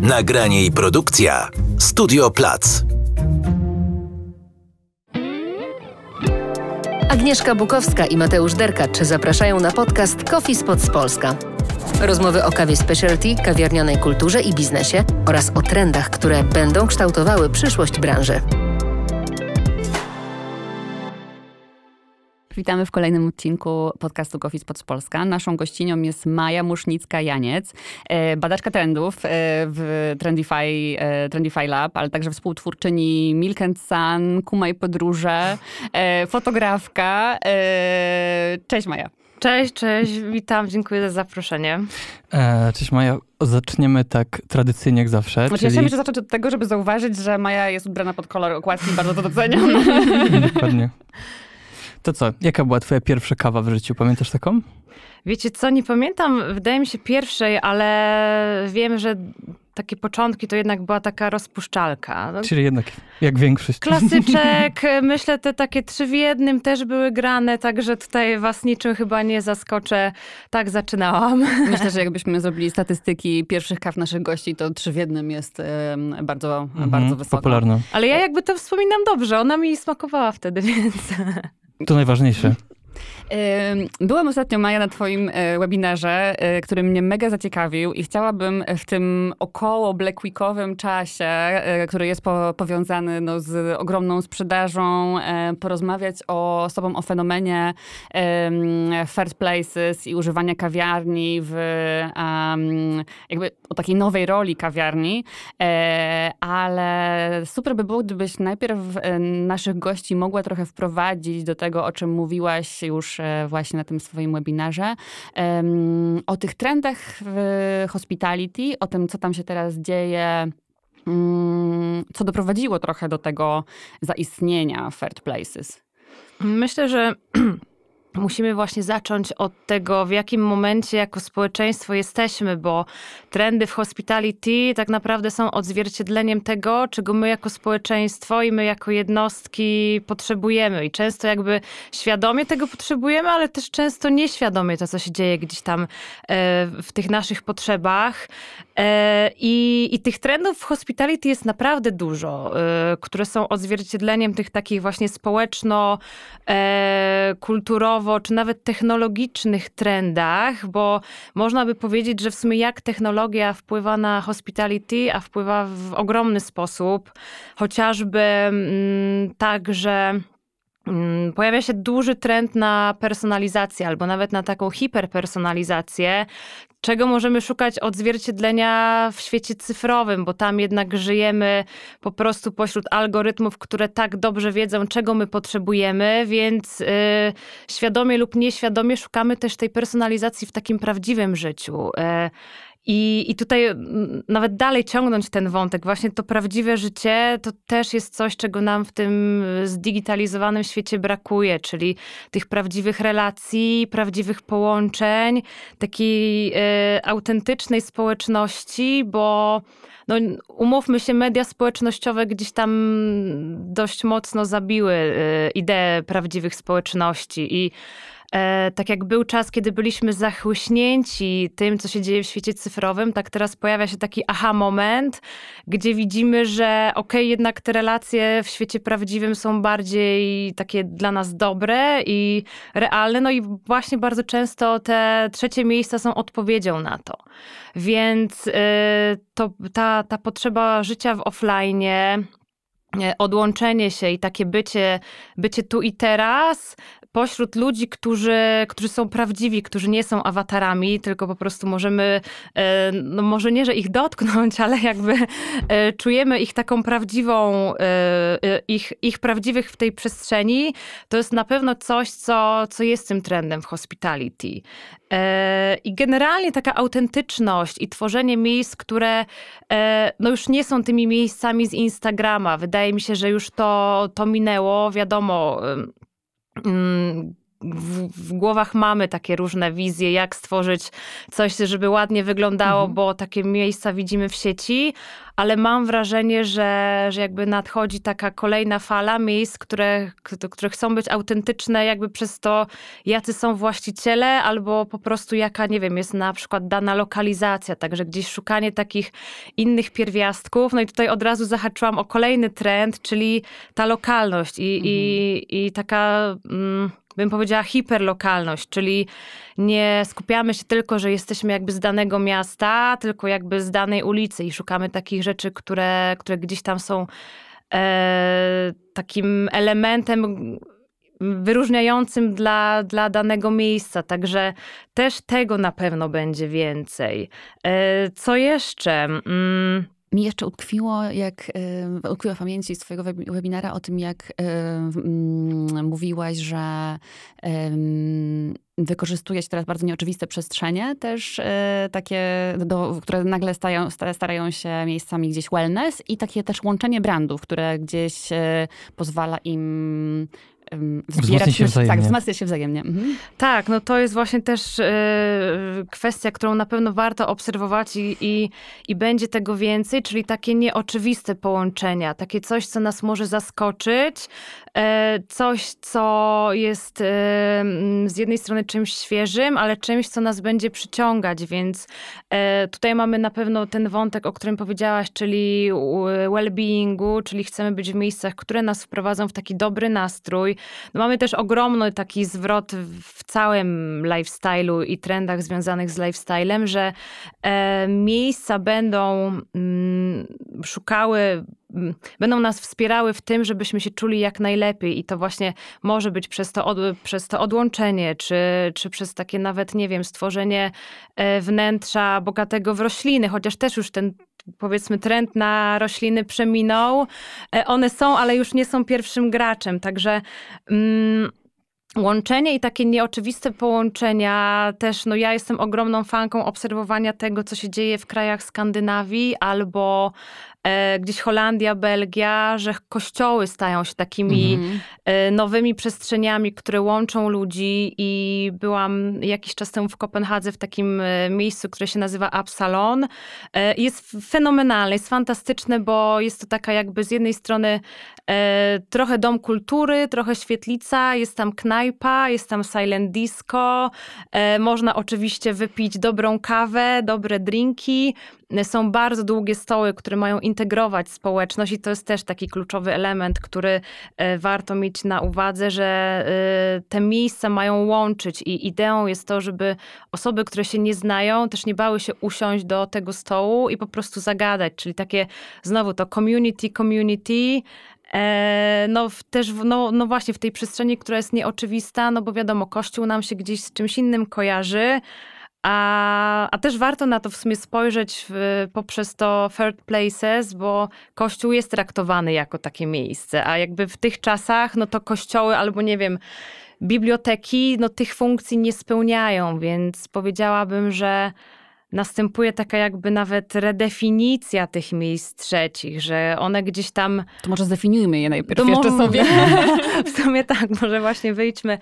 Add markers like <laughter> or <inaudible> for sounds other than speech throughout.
Nagranie i produkcja Studio Plac. Agnieszka Bukowska i Mateusz Derkacz zapraszają na podcast Coffee Spots Polska. Rozmowy o kawie specialty, kawiarnianej kulturze i biznesie oraz o trendach, które będą kształtowały przyszłość branży. witamy w kolejnym odcinku podcastu Coffee Spots Polska. Naszą gościnią jest Maja Musznicka-Janiec, e, badaczka trendów e, w Trendify, e, Trendify Lab, ale także współtwórczyni Milk and Sun, Kumaj Podróże, fotografka. Cześć Maja. Cześć, cześć, witam, dziękuję za zaproszenie. E, cześć Maja, zaczniemy tak tradycyjnie jak zawsze. Znaczy, czyli... Ja chciałam zacząć od tego, żeby zauważyć, że Maja jest ubrana pod kolor okładki, bardzo to doceniam. <laughs> Dokładnie. To co, jaka była twoja pierwsza kawa w życiu? Pamiętasz taką? Wiecie co, nie pamiętam, wydaje mi się pierwszej, ale wiem, że takie początki to jednak była taka rozpuszczalka. No, Czyli jednak jak większość. Klasyczek, <laughs> myślę te takie trzy w jednym też były grane, także tutaj was niczym chyba nie zaskoczę. Tak zaczynałam. <laughs> Myślę, że jakbyśmy zrobili statystyki pierwszych kaw naszych gości, to trzy w jednym jest bardzo, mhm, bardzo wysoko. Popularne. Ale ja jakby to wspominam dobrze, ona mi smakowała wtedy, <laughs> więc... To najważniejsze. Byłam ostatnio, Maja, na twoim e, webinarze, e, który mnie mega zaciekawił i chciałabym w tym około Black Weekowym czasie, e, który jest po, powiązany no, z ogromną sprzedażą, porozmawiać o sobą o fenomenie first places i używania kawiarni w jakby o takiej nowej roli kawiarni, ale super by było, gdybyś najpierw naszych gości mogła trochę wprowadzić do tego, o czym mówiłaś już e, właśnie na tym swoim webinarze. O tych trendach w hospitality, o tym, co tam się teraz dzieje mm, co doprowadziło trochę do tego zaistnienia Fair Places? Myślę, że <clears throat> Musimy właśnie zacząć od tego, w jakim momencie jako społeczeństwo jesteśmy, bo trendy w hospitality tak naprawdę są odzwierciedleniem tego, czego my jako społeczeństwo i my jako jednostki potrzebujemy. I często jakby świadomie tego potrzebujemy, ale też często nieświadomie to, co się dzieje gdzieś tam e, w tych naszych potrzebach. E, I, I, tych trendów w hospitality jest naprawdę dużo, e, które są odzwierciedleniem tych takich właśnie społeczno-kulturowych czy nawet technologicznych trendach, bo można by powiedzieć, że w sumie jak technologia wpływa na hospitality, a wpływa w ogromny sposób, chociażby mm, tak, że Mm, pojawia się duży trend na personalizację albo nawet na taką hiperpersonalizację, czego możemy szukać odzwierciedlenia w świecie cyfrowym, bo tam jednak żyjemy po prostu pośród algorytmów, które tak dobrze wiedzą, czego my potrzebujemy, więc yy, świadomie lub nieświadomie szukamy też tej personalizacji w takim prawdziwym życiu. Yy, i, I tutaj nawet dalej ciągnąć ten wątek, właśnie to prawdziwe życie to też jest coś, czego nam w tym zdigitalizowanym świecie brakuje, czyli tych prawdziwych relacji, prawdziwych połączeń, takiej e, autentycznej społeczności, bo no, umówmy się, media społecznościowe gdzieś tam dość mocno zabiły e, ideę prawdziwych społeczności i E, tak jak był czas, kiedy byliśmy zachłyśnięci tym, co się dzieje w świecie cyfrowym, tak teraz pojawia się taki aha moment, gdzie widzimy, że okej, okay, jednak te relacje w świecie prawdziwym są bardziej takie dla nas dobre i realne. No i właśnie bardzo często te trzecie miejsca są odpowiedzią na to. Więc y, to, ta, ta potrzeba życia w offline, y, odłączenie się i takie bycie, bycie tu i teraz pośród ludzi, którzy, którzy są prawdziwi, którzy nie są awatarami, tylko po prostu możemy, e, no może nie, że ich dotknąć, ale jakby e, czujemy ich taką prawdziwą, e, ich, ich prawdziwych w tej przestrzeni, to jest na pewno coś, co, co jest tym trendem w hospitality. I generalnie taka autentyczność i tworzenie miejsc, które no już nie są tymi miejscami z Instagrama. Wydaje mi się, że już to, to minęło. Wiadomo, 嗯。w, w, głowach mamy takie różne wizje, jak stworzyć coś, żeby ładnie wyglądało, mhm. bo takie miejsca widzimy w sieci, ale mam wrażenie, że, że jakby nadchodzi taka kolejna fala miejsc, które, które chcą być autentyczne, jakby przez to, jacy są właściciele, albo po prostu jaka, nie wiem, jest na przykład dana lokalizacja, także gdzieś szukanie takich innych pierwiastków. No i tutaj od razu zahaczyłam o kolejny trend, czyli ta lokalność i, mhm. i, i taka. Mm, bym powiedziała, hiperlokalność, czyli nie skupiamy się tylko, że jesteśmy jakby z danego miasta, tylko jakby z danej ulicy i szukamy takich rzeczy, które, które gdzieś tam są e, takim elementem wyróżniającym dla, dla danego miejsca. Także też tego na pewno będzie więcej. E, co jeszcze? Mm mi jeszcze utkwiło, jak e, utkwiła w pamięci z twojego webinara o tym, jak e, mm, mówiłaś, że wykorzystujeś wykorzystuje się teraz bardzo nieoczywiste przestrzenie też y, takie, do, które nagle stają, starają się miejscami gdzieś wellness i takie też łączenie brandów, które gdzieś y, pozwala im um, wzbierać się tak, wzajemnie. Tak, wzmacnia się wzajemnie. Mhm. Tak, no to jest właśnie też e, kwestia, którą na pewno warto obserwować i, i, i będzie tego więcej, czyli takie nieoczywiste połączenia, takie coś, co nas może zaskoczyć, e, coś, co jest e, z jednej strony czymś świeżym, ale czymś, co nas będzie przyciągać, więc tutaj mamy na pewno ten wątek, o którym powiedziałaś, czyli well-beingu, czyli chcemy być w miejscach, które nas wprowadzą w taki dobry nastrój, no mamy też ogromny taki zwrot w całym lifestyle'u i trendach związanych z lifestylem, że e, miejsca będą mm, szukały mm, będą nas wspierały w tym, żebyśmy się czuli jak najlepiej i to właśnie może być przez to, od, przez to odłączenie, czy, czy przez takie nawet, nie wiem, stworzenie e, wnętrza bogatego w rośliny, chociaż też już ten powiedzmy trend na rośliny przeminął. E, one są, ale już nie są pierwszym graczem, także... Mm, łączenie i takie nieoczywiste połączenia też, no ja jestem ogromną fanką obserwowania tego, co się dzieje w krajach Skandynawii albo E, gdzieś Holandia, Belgia, że kościoły stają się takimi mhm. E, nowymi przestrzeniami, które łączą ludzi i byłam jakiś czas temu w Kopenhadze w takim e, miejscu, które się nazywa Absalon. Jest fenomenalne, jest fantastyczne, bo jest to taka jakby z jednej strony trochę dom kultury, trochę świetlica, jest tam knajpa, jest tam silent disco, można oczywiście wypić dobrą kawę, dobre drinki, są bardzo długie stoły, które mają integrować społeczność i to jest też taki kluczowy element, który e, warto mieć na uwadze, że e, te miejsca mają łączyć i ideą jest to, żeby osoby, które się nie znają, też nie bały się usiąść do tego stołu i po prostu zagadać, czyli takie znowu to community, community, e, no, też, no, no właśnie w tej przestrzeni, która jest nieoczywista, no bo wiadomo, Kościół nam się gdzieś z czymś innym kojarzy, a, a też warto na to w sumie spojrzeć w, poprzez to third places, bo kościół jest traktowany jako takie miejsce, a jakby w tych czasach, no to kościoły albo nie wiem, biblioteki, no tych funkcji nie spełniają, więc powiedziałabym, że następuje taka jakby nawet redefinicja tych miejsc trzecich, że one gdzieś tam... To może zdefiniujmy je najpierw jeszcze sobie. <laughs> w sumie tak, może właśnie wyjdźmy,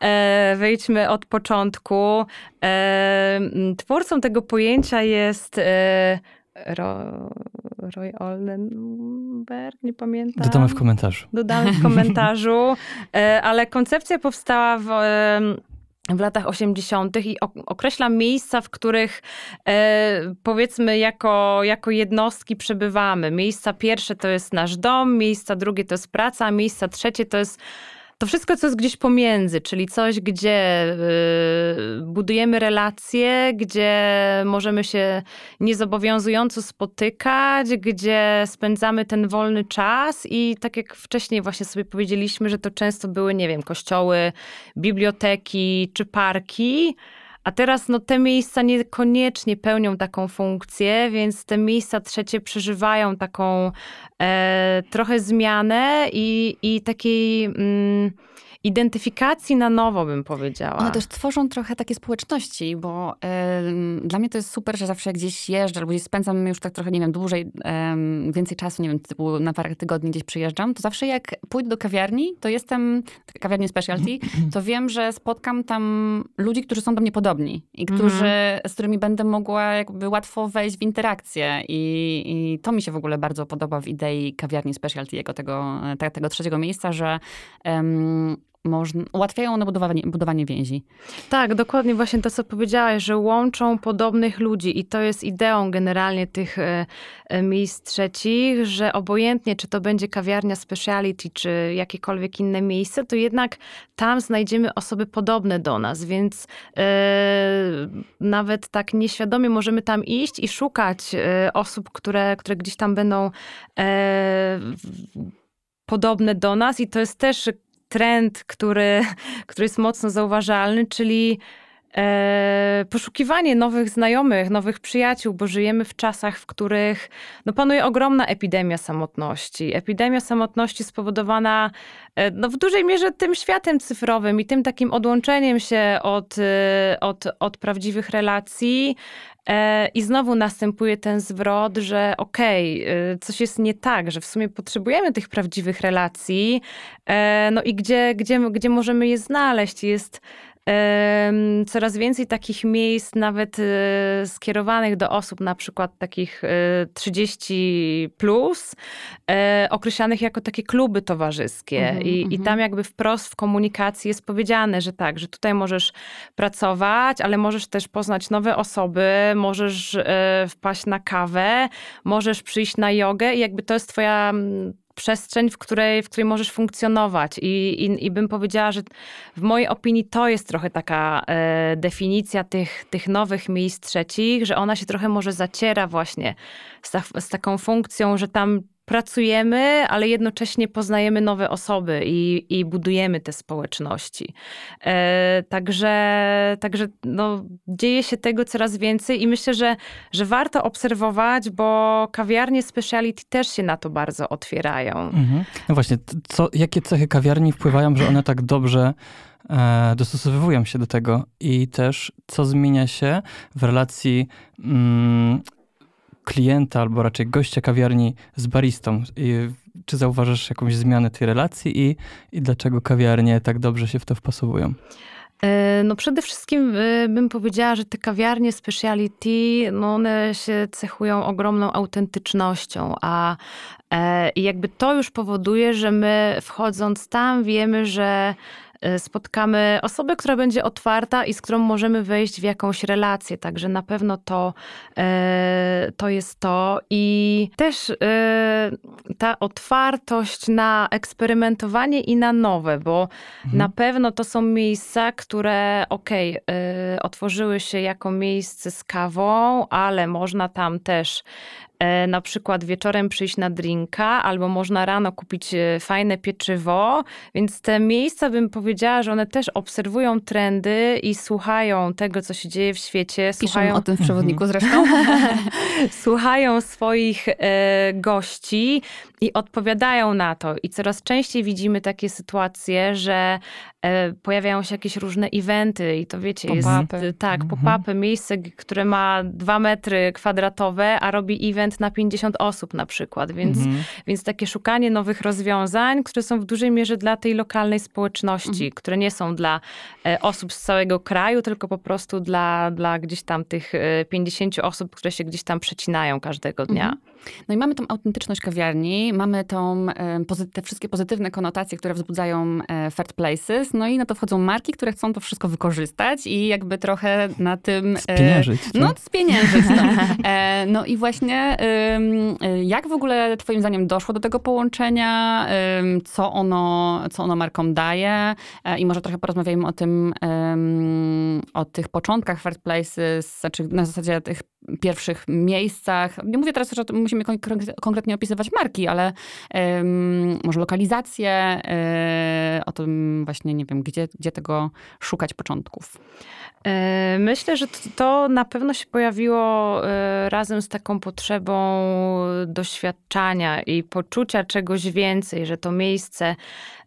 e, wyjdźmy od początku. E, twórcą tego pojęcia jest... E, Roy Oldenburg, nie pamiętam. Dodamy w komentarzu. Dodamy w komentarzu, <laughs> ale koncepcja powstała w w latach 80. i określam miejsca, w których e, powiedzmy jako, jako jednostki przebywamy. Miejsca pierwsze to jest nasz dom, miejsca drugie to jest praca, miejsca trzecie to jest to wszystko, co jest gdzieś pomiędzy, czyli coś, gdzie y, budujemy relacje, gdzie możemy się niezobowiązująco spotykać, gdzie spędzamy ten wolny czas i tak jak wcześniej właśnie sobie powiedzieliśmy, że to często były, nie wiem, kościoły, biblioteki czy parki. A teraz no, te miejsca niekoniecznie pełnią taką funkcję, więc te miejsca trzecie przeżywają taką e, trochę zmianę i, i takiej. Mm, identyfikacji na nowo, bym powiedziała. One też tworzą trochę takie społeczności, bo y, dla mnie to jest super, że zawsze jak gdzieś jeżdżę albo gdzieś spędzam już tak trochę, nie wiem, dłużej, y, więcej czasu, nie wiem, typu na parę tygodni gdzieś przyjeżdżam, to zawsze jak pójdę do kawiarni, to jestem, kawiarni specialty, to wiem, że spotkam tam ludzi, którzy są do mnie podobni i mhm. którzy, mm -hmm. z którymi będę mogła jakby łatwo wejść w interakcję I, i to mi się w ogóle bardzo podoba w idei kawiarni specialty, jako tego, e, tego trzeciego miejsca, że um, można, ułatwiają one budowanie, budowanie więzi. Tak, dokładnie właśnie to, co powiedziałaś, że łączą podobnych ludzi i to jest ideą generalnie tych e, e, miejsc trzecich, że obojętnie, czy to będzie kawiarnia speciality, czy jakiekolwiek inne miejsce, to jednak tam znajdziemy osoby podobne do nas, więc e, nawet tak nieświadomie możemy tam iść i szukać osób, które, które gdzieś tam będą podobne do nas i to jest też trend, który, <laughs> który jest mocno zauważalny, czyli e, poszukiwanie nowych znajomych, nowych przyjaciół, bo żyjemy w czasach, w których no, panuje ogromna epidemia samotności. Epidemia samotności spowodowana e, no, w dużej mierze tym światem cyfrowym i tym takim odłączeniem się od, e, od, od prawdziwych relacji. E, I znowu następuje ten zwrot, że okej, okay, e, coś jest nie tak, że w sumie potrzebujemy tych prawdziwych relacji, no i gdzie, gdzie, gdzie możemy je znaleźć? Jest coraz więcej takich miejsc, nawet y, skierowanych do osób na przykład takich 30 y, plus, e, określanych jako takie kluby towarzyskie. Mhm, I, I mhm. tam jakby wprost w komunikacji jest powiedziane, że tak, że tutaj możesz pracować, ale możesz też poznać nowe osoby, możesz e, wpaść na kawę, możesz przyjść na jogę i jakby to jest twoja mm, przestrzeń, w której, w której możesz funkcjonować. I, i, i bym powiedziała, że w mojej opinii to jest trochę taka e, definicja tych, tych nowych miejsc trzecich, że ona się trochę może zaciera właśnie z, ta, z taką funkcją, że tam pracujemy, ale jednocześnie poznajemy nowe osoby i, i budujemy te społeczności. E, także także no, dzieje się tego coraz więcej i myślę, że, że warto obserwować, bo kawiarnie speciality też się na to bardzo otwierają. Mhm. No właśnie, co, jakie cechy kawiarni wpływają, że one tak dobrze e, dostosowują się do tego i też co zmienia się w relacji mm, klienta albo raczej gościa kawiarni z baristą. I czy zauważasz jakąś zmianę tej relacji i, i dlaczego kawiarnie tak dobrze się w to wpasowują? E, no przede wszystkim e, bym powiedziała, że te kawiarnie speciality, no one się cechują ogromną autentycznością, a e, jakby to już powoduje, że my wchodząc tam wiemy, że Y, spotkamy osobę, która będzie otwarta i z którą możemy wejść w jakąś relację. Także na pewno to, y, to jest to. I też y, ta otwartość na eksperymentowanie i na nowe, bo mhm. na pewno to są miejsca, które okej, okay, otworzyły się jako miejsce z kawą, ale można tam też E, na przykład wieczorem przyjść na drinka, albo można rano kupić e, fajne pieczywo. Więc te miejsca bym powiedziała, że one też obserwują trendy i słuchają tego, co się dzieje w świecie. Piszą słuchają o tym w przewodniku mhm. zresztą. <laughs> słuchają swoich e, gości i odpowiadają na to. I coraz częściej widzimy takie sytuacje, że E, pojawiają się jakieś różne eventy i to wiecie, pop -upy. jest y, tak, mhm. pop-upy, miejsce, które ma dwa metry kwadratowe, a robi event na 50 osób na przykład, więc, mhm. więc takie szukanie nowych rozwiązań, które są w dużej mierze dla tej lokalnej społeczności, mhm. które nie są dla e, osób z całego kraju, tylko po prostu dla, dla gdzieś tam tych 50 e, osób, które się gdzieś tam przecinają każdego dnia. Mhm. No i mamy tą autentyczność kawiarni, mamy tą, te wszystkie pozytywne konotacje, które wzbudzają fair places, no i na to wchodzą marki, które chcą to wszystko wykorzystać i jakby trochę na tym... E, spieniężyć. E, no, spieniężyć. No. <laughs> E, no i właśnie e, jak w ogóle twoim zdaniem doszło do tego połączenia? co, ono, co ono markom daje? E, I może trochę porozmawiajmy o tym, o tych początkach Fair Places, znaczy na zasadzie tych pierwszych miejscach. Nie mówię teraz, że musimy konkretnie opisywać marki, ale może lokalizacje, e, o tym właśnie, nie nie wiem, gdzie, gdzie tego szukać początków? E, myślę, że to na pewno się pojawiło e, razem z taką potrzebą doświadczania i poczucia czegoś więcej, że to miejsce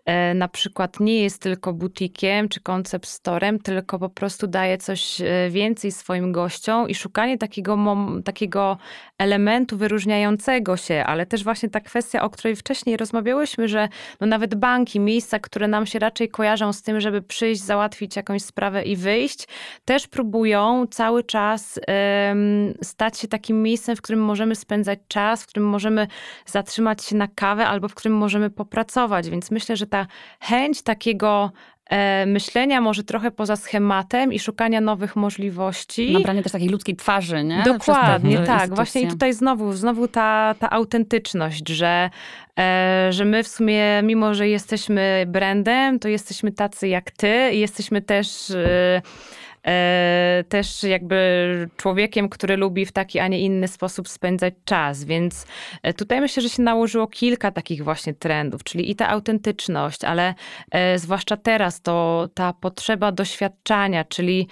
E, na przykład nie jest tylko butikiem czy koncept storem, tylko po prostu daje coś e, więcej swoim gościom i szukanie takiego, takiego elementu wyróżniającego się, ale też właśnie ta kwestia, o której wcześniej rozmawiałyśmy, że no nawet banki, miejsca, które nam się raczej kojarzą z tym, żeby przyjść, załatwić jakąś sprawę i wyjść, też próbują cały czas um, stać się takim miejscem, w którym możemy spędzać czas, w którym możemy zatrzymać się na kawę albo w którym możemy popracować, więc myślę, że ta ta chęć takiego e, myślenia może trochę poza schematem i szukania nowych możliwości. Nabranie też takiej ludzkiej twarzy, nie? Dokładnie, tak. Instytucje. Właśnie i tutaj znowu, znowu ta, ta autentyczność, że, e, że my w sumie, mimo że jesteśmy brandem, to jesteśmy tacy jak ty i jesteśmy też e, E, też jakby człowiekiem, który lubi w taki, a nie inny sposób spędzać czas, więc e, tutaj myślę, że się nałożyło kilka takich właśnie trendów, czyli i ta autentyczność, ale e, zwłaszcza teraz to ta potrzeba doświadczania, czyli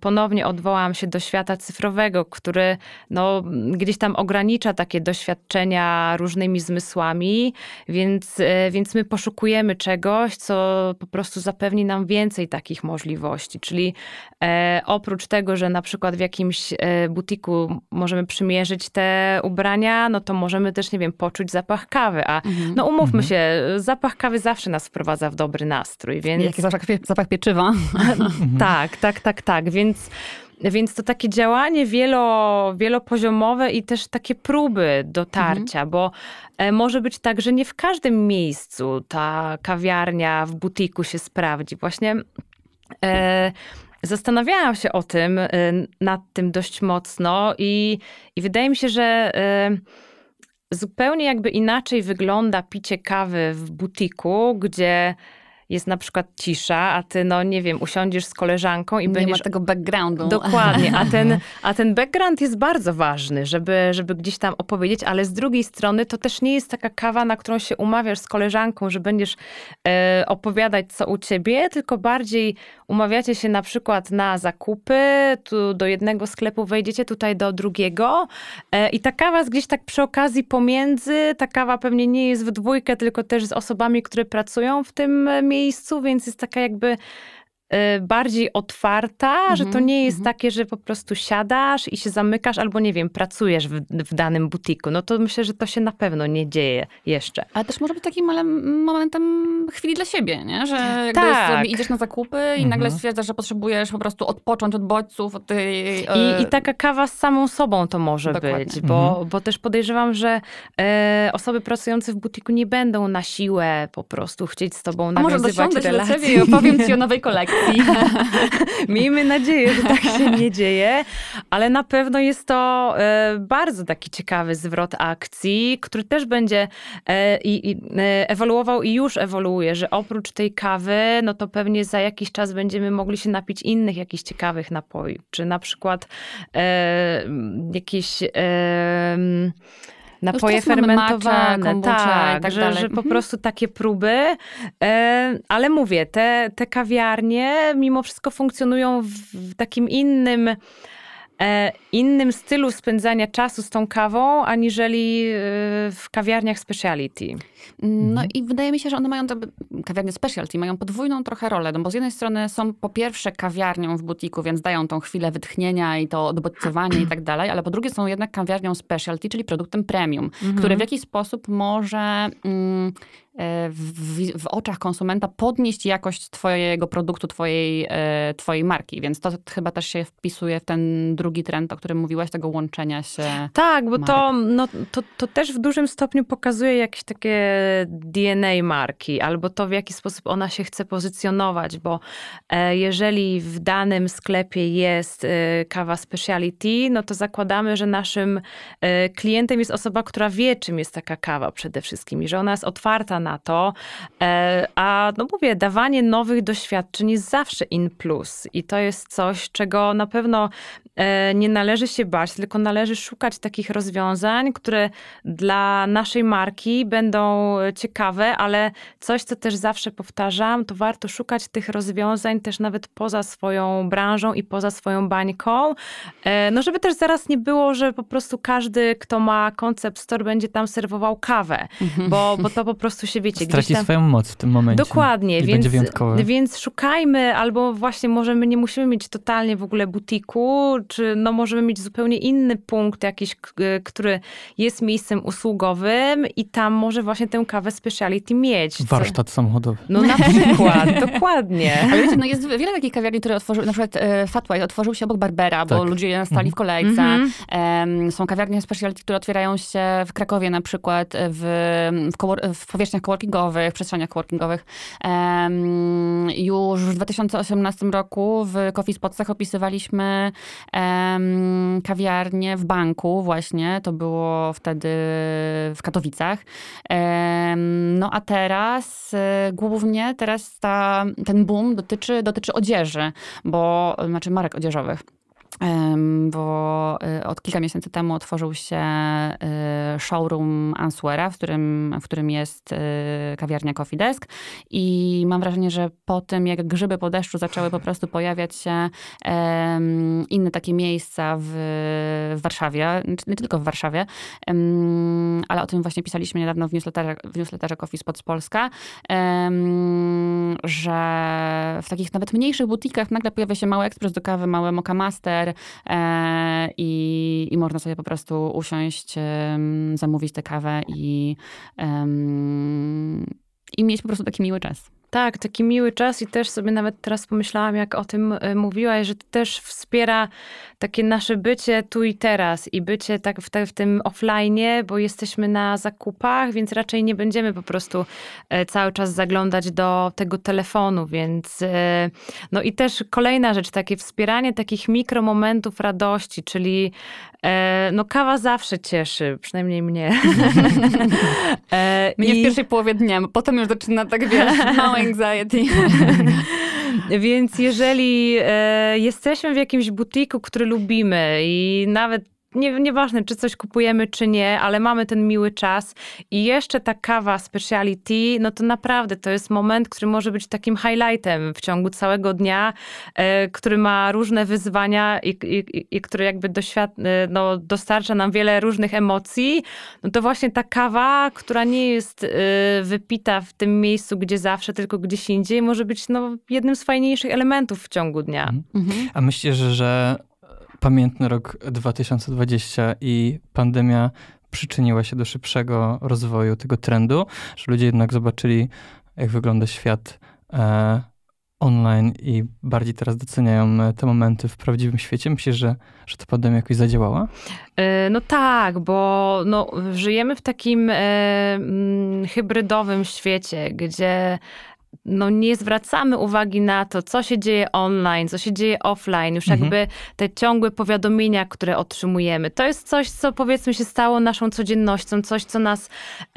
ponownie odwołam się do świata cyfrowego, który no, gdzieś tam ogranicza takie doświadczenia różnymi zmysłami, więc, więc my poszukujemy czegoś, co po prostu zapewni nam więcej takich możliwości, czyli E, oprócz tego, że na przykład w jakimś e, butiku możemy przymierzyć te ubrania, no to możemy też, nie wiem, poczuć zapach kawy. A mhm. no umówmy mhm. się, zapach kawy zawsze nas wprowadza w dobry nastrój, więc... Jaki zapach, zapach pieczywa. <laughs> tak, tak, tak, tak, więc... Więc to takie działanie wielo, wielopoziomowe i też takie próby dotarcia, mhm. bo e, może być tak, że nie w każdym miejscu ta kawiarnia w butiku się sprawdzi. Właśnie. E, Zastanawiałam się o tym, y, nad tym dość mocno i, i wydaje mi się, że y, zupełnie jakby inaczej wygląda picie kawy w butiku, gdzie jest na przykład cisza, a ty, no nie wiem, usiądziesz z koleżanką i nie będziesz... Nie ma tego backgroundu. Dokładnie, a ten, <laughs> a ten background jest bardzo ważny, żeby, żeby gdzieś tam opowiedzieć, ale z drugiej strony to też nie jest taka kawa, na którą się umawiasz z koleżanką, że będziesz e, opowiadać co u ciebie, tylko bardziej umawiacie się na przykład na zakupy, tu do jednego sklepu wejdziecie, tutaj do drugiego e, i ta kawa jest gdzieś tak przy okazji pomiędzy, ta kawa pewnie nie jest w dwójkę, tylko też z osobami, które pracują w tym miejscu, miejscu, więc jest taka jakby Y, bardziej otwarta, że to mhm, nie jest mhm. takie, że po prostu siadasz i się zamykasz, albo nie wiem, pracujesz w, w, danym butiku. No to myślę, że to się na pewno nie dzieje jeszcze. Ale też może być takim momentem chwili dla siebie, nie? Że jakby tak. sobie idziesz na zakupy i mhm. nagle stwierdzasz, że potrzebujesz po prostu odpocząć od bodźców, od tej... Yy... I, e, I, taka kawa z samą sobą to może Dokładnie. być, bo, bo też podejrzewam, że e, osoby pracujące w butiku nie będą na siłę po prostu chcieć z tobą A nawiązywać relacje. może dosiądę relacje. i opowiem ci o nowej <laughs> kolekcji akcji. <laughs> Miejmy nadzieję, że tak się nie dzieje, ale na pewno jest to e, bardzo taki ciekawy zwrot akcji, który też będzie e, i, e, ewoluował i już ewoluuje, że oprócz tej kawy, no to pewnie za jakiś czas będziemy mogli się napić innych jakichś ciekawych napojów, czy na przykład jakiś napoje no, fermentowane, matcha, tak, tak że, że, po mhm. prostu takie próby. E, ale mówię, te, te kawiarnie mimo wszystko funkcjonują w takim innym e, innym stylu spędzania czasu z tą kawą, aniżeli y, w kawiarniach speciality. No i wydaje mi się, że one mają, te kawiarnie specialty, mają podwójną trochę rolę, no bo z jednej strony są po pierwsze kawiarnią w butiku, więc dają tą chwilę wytchnienia i to odbodźcowanie i tak dalej, ale po drugie są jednak kawiarnią specialty, czyli produktem premium, mhm. który w jakiś sposób może mm, E, w, w, oczach konsumenta podnieść jakość Twojego produktu, Twojej, e, twojej marki. Więc to chyba też się wpisuje w ten drugi trend, o którym mówiłaś, tego łączenia się. Tak, bo to, no, to, to też w dużym stopniu pokazuje jakieś takie DNA marki, albo to, w jaki sposób ona się chce pozycjonować, bo e, jeżeli w danym sklepie jest kawa speciality, no to zakładamy, że naszym klientem jest osoba, która wie, czym jest taka kawa przede wszystkim i że ona jest otwarta na to. E, a no mówię, dawanie nowych doświadczeń jest zawsze in plus i to jest coś, czego na pewno E, nie należy się bać, tylko należy szukać takich rozwiązań, które dla naszej marki będą e, ciekawe, ale coś, co też zawsze powtarzam, to warto szukać tych rozwiązań też nawet poza swoją branżą i poza swoją bańką. E, no, żeby też zaraz nie było, że po prostu każdy, kto ma koncept store, będzie tam serwował kawę, mhm. bo, bo to po prostu się wiecie. Straci tam... swoją moc w tym momencie. Dokładnie, I więc, więc szukajmy, albo właśnie może my nie musimy mieć totalnie w ogóle butiku, czy no możemy mieć zupełnie inny punkt jakiś, e, który jest miejscem usługowym i tam może właśnie tę kawę speciality mieć. Warsztat co? samochodowy. No na przykład, <laughs> dokładnie. Ale wiecie, no jest wiele takich kawiarni, które otworzyły, na przykład e, Fat otworzył się obok Barbera, tak. bo ludzie stali mhm. w kolejce. Mhm. są kawiarnie speciality, które otwierają się w Krakowie na przykład, w, w, koło, w powierzchniach coworkingowych, przestrzeniach coworkingowych. E, już w 2018 roku w Coffee Spotsach opisywaliśmy em, kawiarnię w banku właśnie, to było wtedy w Katowicach. Em, no a teraz e, głównie teraz ta, ten boom dotyczy, dotyczy odzieży, bo, znaczy marek odzieżowych bo y, od kilka miesięcy temu otworzył się y, showroom Answera, w którym, w którym jest y, kawiarnia Coffee Desk i mam wrażenie, że po tym jak grzyby po deszczu zaczęły po prostu pojawiać się inne takie miejsca w, w Warszawie, nie tylko w Warszawie, ale o tym właśnie pisaliśmy niedawno w newsletterze, w newsletterze Coffee Spots Polska, że w takich nawet mniejszych butikach nagle pojawia się mały ekspres do kawy, małe moka E, i, i można sobie po prostu usiąść, zamówić tę kawę i, i mieć po prostu taki miły czas. Tak, taki miły czas i też sobie nawet teraz pomyślałam, jak o tym y, mówiłaś, że to też wspiera takie nasze bycie tu i teraz i bycie tak w, te, w tym offline, bo jesteśmy na zakupach, więc raczej nie będziemy po prostu y, cały czas zaglądać do tego telefonu, więc y, no i też kolejna rzecz, takie wspieranie takich mikromomentów radości, czyli no kawa zawsze cieszy, przynajmniej mnie. <laughs> <laughs> mnie I... w pierwszej połowie dnia, potem już zaczyna tak wiesz, <laughs> Tak. anxiety. <laughs> Więc jeżeli e, jesteśmy w jakimś butiku, który lubimy i nawet nie, nieważne, czy coś kupujemy, czy nie, ale mamy ten miły czas. I jeszcze ta kawa speciality, no to naprawdę to jest moment, który może być takim highlightem w ciągu całego dnia, e, który ma różne wyzwania i, i, i który jakby doświad, e, no, dostarcza nam wiele różnych emocji. No to właśnie ta kawa, która nie jest e, wypita w tym miejscu, gdzie zawsze, tylko gdzieś indziej, może być no, jednym z fajniejszych elementów w ciągu dnia. Mhm. mhm. A myślisz, że pamiętny rok 2020 i pandemia przyczyniła się do szybszego rozwoju tego trendu, że ludzie jednak zobaczyli, jak wygląda świat e, online i bardziej teraz doceniają e, te momenty w prawdziwym świecie. Myślisz, że, że ta pandemia jakoś zadziałała? E, no tak, bo no, żyjemy w takim e, hybrydowym świecie, gdzie no, nie zwracamy uwagi na to, co się dzieje online, co się dzieje offline, już mhm. jakby te ciągłe powiadomienia, które otrzymujemy. To jest coś, co powiedzmy się stało naszą codziennością, coś, co nas.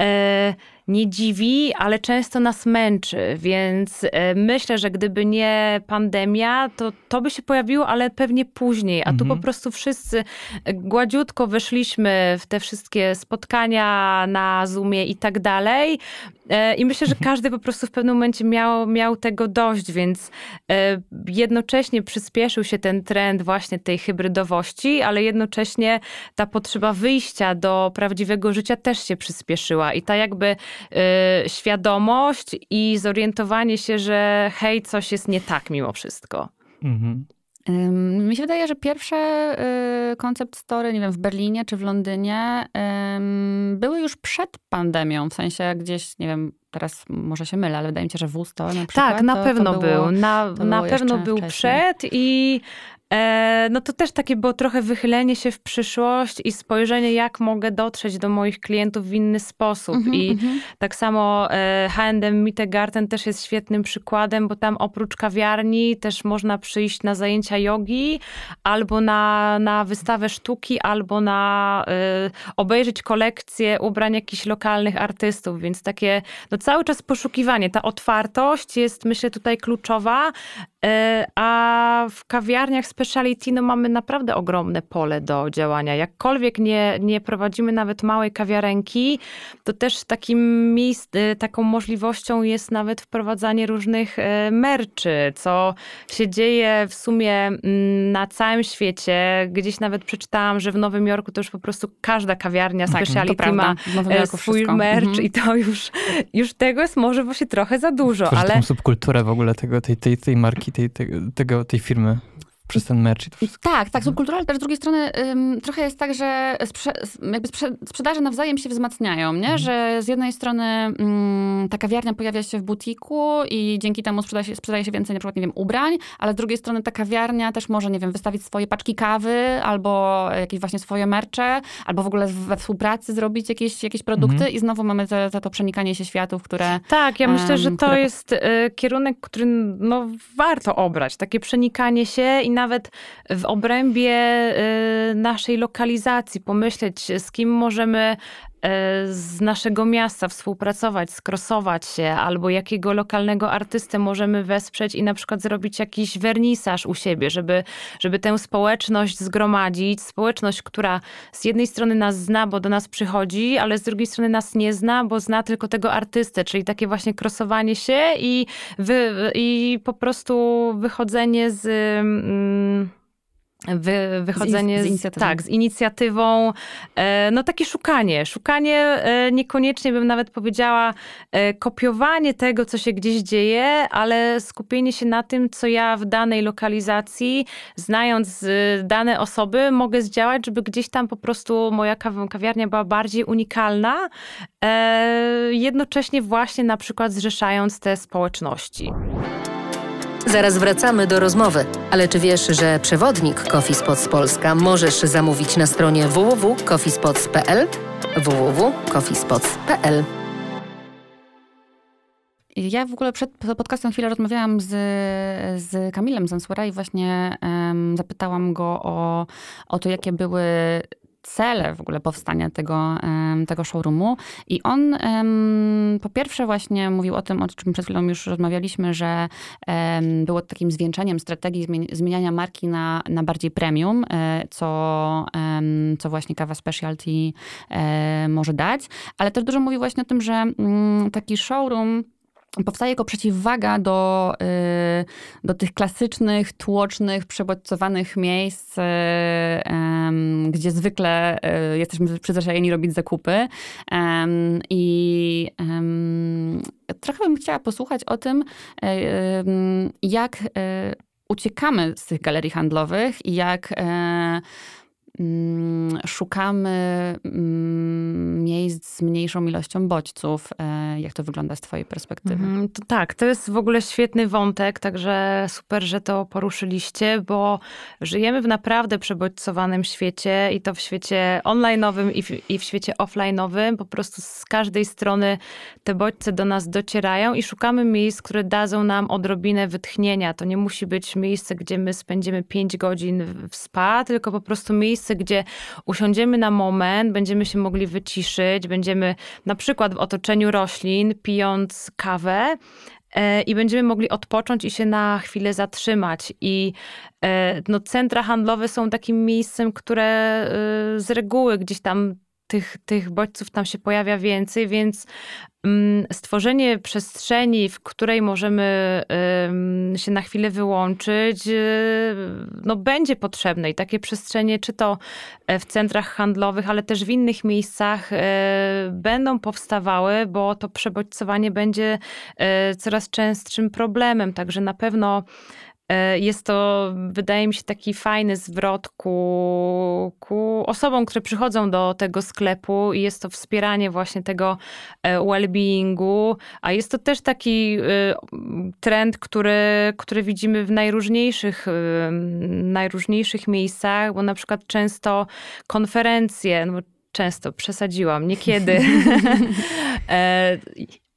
E, nie dziwi, ale często nas męczy, więc e, myślę, że gdyby nie pandemia, to to by się pojawiło, ale pewnie później. A mhm. tu po mhm. prostu wszyscy e, gładziutko weszliśmy w te wszystkie spotkania na Zoomie i tak dalej. E, I myślę, że mhm. każdy po prostu w pewnym momencie miał, miał tego dość, więc jednocześnie przyspieszył się ten trend właśnie tej hybrydowości, ale jednocześnie ta potrzeba wyjścia do prawdziwego życia też się przyspieszyła. I ta jakby Y, świadomość i zorientowanie się, że hej, coś jest nie tak mimo wszystko. Mhm. Mi się wydaje, że pierwsze y, koncept story, nie wiem, w Berlinie czy w Londynie były już przed pandemią, w sensie gdzieś, nie wiem, teraz może się mylę, ale wydaje mi się, że wóz to na tak, przykład. Tak, na to, pewno to było, był. Na, na pewno był wcześniej. przed i e, no to też takie było trochę wychylenie się w przyszłość i spojrzenie, jak mogę dotrzeć do moich klientów w inny sposób. Mm -hmm, I mm -hmm. tak samo e, H&M Garten też jest świetnym przykładem, bo tam oprócz kawiarni też można przyjść na zajęcia jogi, albo na, na wystawę sztuki, albo na e, obejrzeć kolekcję ubrań jakichś lokalnych artystów, więc takie no, cały czas poszukiwanie, ta otwartość jest myślę tutaj kluczowa, E, a w kawiarniach speciality no, mamy naprawdę ogromne pole do działania. Jakkolwiek nie, nie prowadzimy nawet małej kawiarenki, to też takim miejsc, e, taką możliwością jest nawet wprowadzanie różnych e, merczy, co się dzieje w sumie mm, na całym świecie. Gdzieś nawet przeczytałam, że w Nowym Jorku to już po prostu każda kawiarnia tak, speciality ma swój merch mhm. i to już, już tego jest może właśnie trochę za dużo. ale... subkulturę w ogóle tego, tej, tej, tej marki tej, te, tego, tej firmy? przez ten merch i to wszystko. Tak, tak, mhm. subkulturalnie, ale z drugiej strony ym, trochę jest tak, że sprze jakby sprze sprzedaże nawzajem się wzmacniają, nie? Mhm. Że z jednej strony ym, ta kawiarnia pojawia się w butiku i dzięki temu sprzedaje się, sprzedaje się więcej na przykład, nie wiem, ubrań, ale z drugiej strony ta kawiarnia też może, nie wiem, wystawić swoje paczki kawy albo jakieś właśnie swoje mercze, albo w ogóle we współpracy zrobić jakieś, jakieś produkty mhm. i znowu mamy za to przenikanie się światów, które... Tak, ja myślę, że to które... jest y, kierunek, który no, warto obrać. Takie przenikanie się i na nawet w obrębie y, naszej lokalizacji pomyśleć, z kim możemy E, z naszego miasta współpracować, skrosować się, albo jakiego lokalnego artystę możemy wesprzeć i na przykład zrobić jakiś wernisaż u siebie, żeby, żeby tę społeczność zgromadzić. Społeczność, która z jednej strony nas zna, bo do nas przychodzi, ale z drugiej strony nas nie zna, bo zna tylko tego artystę, czyli takie właśnie krosowanie się i, wy, i po prostu wychodzenie z. Mm, Wy, wychodzenie z, in, z, inicjatywą. Tak, z inicjatywą. E, no takie szukanie. Szukanie e, niekoniecznie bym nawet powiedziała e, kopiowanie tego, co się gdzieś dzieje, ale skupienie się na tym, co ja w danej lokalizacji, znając dane osoby, mogę zdziałać, żeby gdzieś tam po prostu moja kawiarnia była bardziej unikalna, jednocześnie właśnie na przykład zrzeszając te społeczności. Zaraz wracamy do rozmowy. Ale czy wiesz, że przewodnik Coffee Spots Polska możesz zamówić na stronie www.coffeespots.pl www.coffeespots.pl ja w ogóle przed podcastem chwilę rozmawiałam z, z Kamilem Zansura i właśnie um, zapytałam go o, o to, jakie były cele w ogóle powstania tego, tego showroomu. I on po pierwsze właśnie mówił o tym, o czym przed chwilą już rozmawialiśmy, że było takim zwieńczeniem strategii zmieniania marki na, na bardziej premium, e, co, co właśnie kawa specialty e, może dać. Ale też dużo mówił właśnie o tym, że mm, taki showroom powstaje jako przeciwwaga do, y, do tych klasycznych, tłocznych, przebodźcowanych miejsc, y, gdzie zwykle y, jesteśmy przyzwyczajeni robić zakupy. I trochę bym chciała posłuchać o tym, e, jak e, uciekamy z tych galerii handlowych i jak e, Mm, szukamy mm, miejsc z mniejszą ilością bodźców. E, jak to wygląda z Twojej perspektywy? Mhm, to tak, to jest w ogóle świetny wątek, także super, że to poruszyliście, bo żyjemy w naprawdę przebodźcowanym świecie i to w świecie online'owym i i w świecie offline'owym. Po prostu z każdej strony te bodźce do nas docierają i szukamy miejsc, które dadzą nam odrobinę wytchnienia. To nie musi być miejsce, gdzie my spędzimy 5 godzin w spa, tylko po prostu miejsce, pracy, gdzie usiądziemy na moment, będziemy się mogli wyciszyć, będziemy na przykład w otoczeniu roślin, pijąc kawę, e, i będziemy mogli odpocząć i się na chwilę zatrzymać. I e, no, centra handlowe są takim miejscem, które e, z reguły gdzieś tam tych, tych bodźców tam się pojawia więcej, więc mm, stworzenie przestrzeni, w której możemy się na chwilę wyłączyć, y, no będzie potrzebne i takie przestrzenie, czy to e, w centrach handlowych, ale też w innych miejscach e, będą powstawały, bo to przebodźcowanie będzie e, coraz częstszym problemem, także na pewno E, jest to, wydaje mi się, taki fajny zwrot ku, ku osobom, które przychodzą do tego sklepu i jest to wspieranie właśnie tego e, well-beingu, a jest to też taki e, trend, który, który widzimy w najróżniejszych, najróżniejszych miejscach, bo na przykład często konferencje, no często przesadziłam, niekiedy. <laughs> <laughs>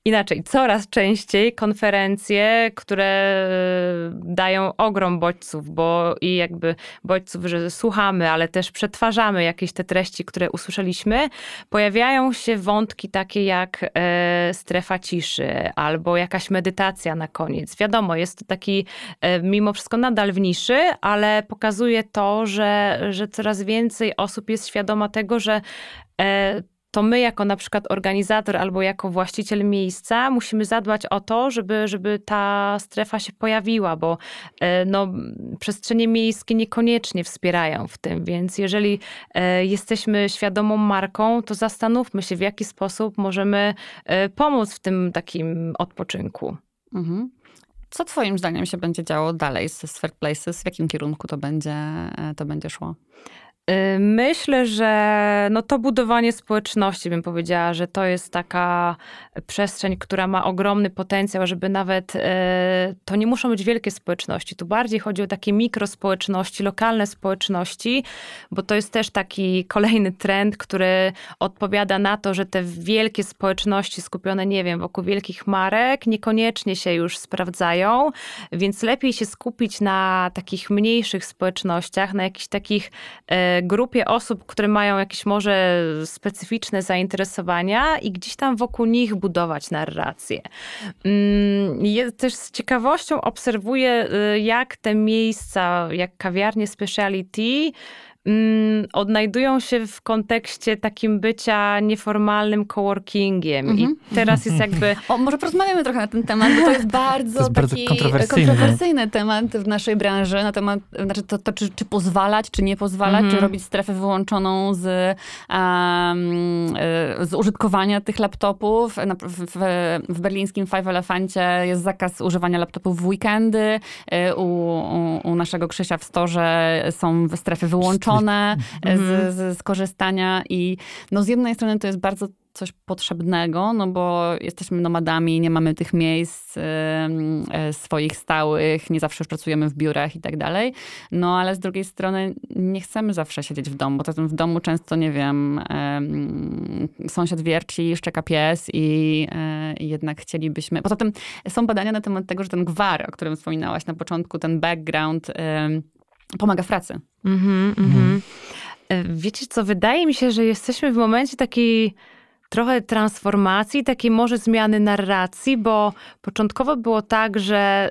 inaczej, coraz częściej konferencje, które e, dają ogrom bodźców, bo i jakby bodźców, że słuchamy, ale też przetwarzamy jakieś te treści, które usłyszeliśmy, pojawiają się wątki takie jak e, strefa ciszy albo jakaś medytacja na koniec. Wiadomo, jest to taki e, mimo wszystko nadal w niszy, ale pokazuje to, że, że coraz więcej osób jest świadoma tego, że to my jako na przykład organizator albo jako właściciel miejsca musimy zadbać o to, żeby, żeby ta strefa się pojawiła, bo e, no, przestrzenie miejskie niekoniecznie wspierają w tym, więc jeżeli e, jesteśmy świadomą marką, to zastanówmy się, w jaki sposób możemy e, pomóc w tym takim odpoczynku. Mhm. Co Twoim zdaniem się będzie działo dalej z Fair Places? W jakim kierunku to będzie, to będzie szło? Y, myślę, że no to budowanie społeczności, bym powiedziała, że to jest taka przestrzeń, która ma ogromny potencjał, żeby nawet y, to nie muszą być wielkie społeczności. Tu bardziej chodzi o takie mikrospołeczności, lokalne społeczności, bo to jest też taki kolejny trend, który odpowiada na to, że te wielkie społeczności skupione, nie wiem, wokół wielkich marek niekoniecznie się już sprawdzają, więc lepiej się skupić na takich mniejszych społecznościach, na jakichś takich y, grupie osób, które mają jakieś może specyficzne zainteresowania i gdzieś tam wokół nich budować narrację. Mm, też z ciekawością obserwuję, y, jak te miejsca, jak kawiarnie speciality, Mm, odnajdują się w kontekście takim bycia nieformalnym coworkingiem. I mhm. teraz jest jakby. <laughs> O, może porozmawiamy trochę na ten temat, bo to jest bardzo <laughs> to jest taki kontrowersyjny. kontrowersyjny. temat w naszej branży na temat, znaczy to, to czy, czy, pozwalać, czy nie pozwalać, czy mhm. robić strefę wyłączoną z, um, z użytkowania tych laptopów. W, w, w berlińskim Five Elefancie jest zakaz używania laptopów w weekendy. E, u, u, u naszego Krzysia w storze są strefy wyłączone zmęczone mhm. e, z, mhm. z, z korzystania i no z jednej strony to jest bardzo coś potrzebnego, no bo jesteśmy nomadami, nie mamy tych miejsc e, swoich stałych, nie zawsze już pracujemy w biurach i tak dalej. No ale z drugiej strony nie chcemy zawsze siedzieć w domu, bo w domu często, nie wiem, sąsiad wierci, szczeka pies e, i jednak chcielibyśmy... Poza tym są badania na temat tego, że ten gwar, o którym wspominałaś na początku, ten background pomaga w pracy. Mhm, mhm. mhm. E, wiecie co, wydaje mi się, że jesteśmy w momencie takiej trochę transformacji, takiej może zmiany narracji, bo początkowo było tak, że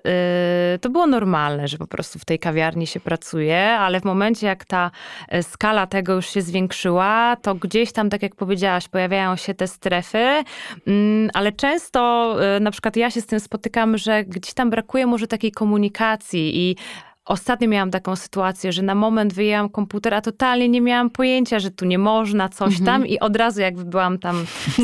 y, to było normalne, że po prostu w tej kawiarni się pracuje, ale w momencie jak ta e, skala tego już się zwiększyła, to gdzieś tam, tak jak powiedziałaś, pojawiają się te strefy, mm, ale często e, na przykład ja się z tym spotykam, że gdzieś tam brakuje może takiej komunikacji i Ostatnio miałam taką sytuację, że na moment wyjęłam komputera, totalnie nie miałam pojęcia, że tu nie można, coś mm -hmm. tam i od razu jakby byłam tam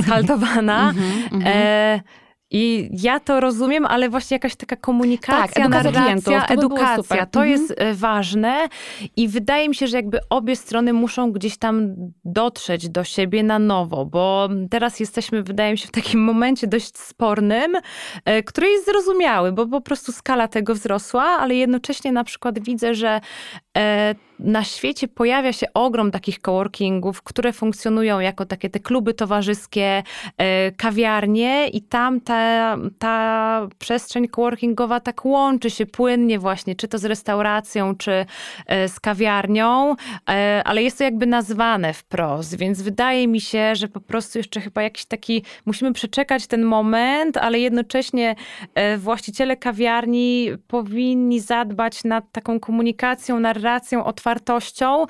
schaltowana. <laughs> Mm -hmm, mm -hmm. E, i ja to rozumiem, ale właśnie jakaś taka komunikacja, tak, narracja, klientów, to edukacja, to mhm. jest e, ważne i wydaje mi się, że jakby obie strony muszą gdzieś tam dotrzeć do siebie na nowo, bo teraz jesteśmy, wydaje mi się, w takim momencie dość spornym, e, który jest zrozumiały, bo po prostu skala tego wzrosła, ale jednocześnie na przykład widzę, że e, na świecie pojawia się ogrom takich coworkingów, które funkcjonują jako takie te kluby towarzyskie, kawiarnie i tam ta ta, przestrzeń coworkingowa tak łączy się płynnie właśnie, czy to z restauracją, czy e, z kawiarnią, e, ale jest to jakby nazwane wprost, więc wydaje mi się, że po prostu jeszcze chyba jakiś taki, musimy przeczekać ten moment, ale jednocześnie e, właściciele kawiarni powinni zadbać nad taką komunikacją, narracją, otwartością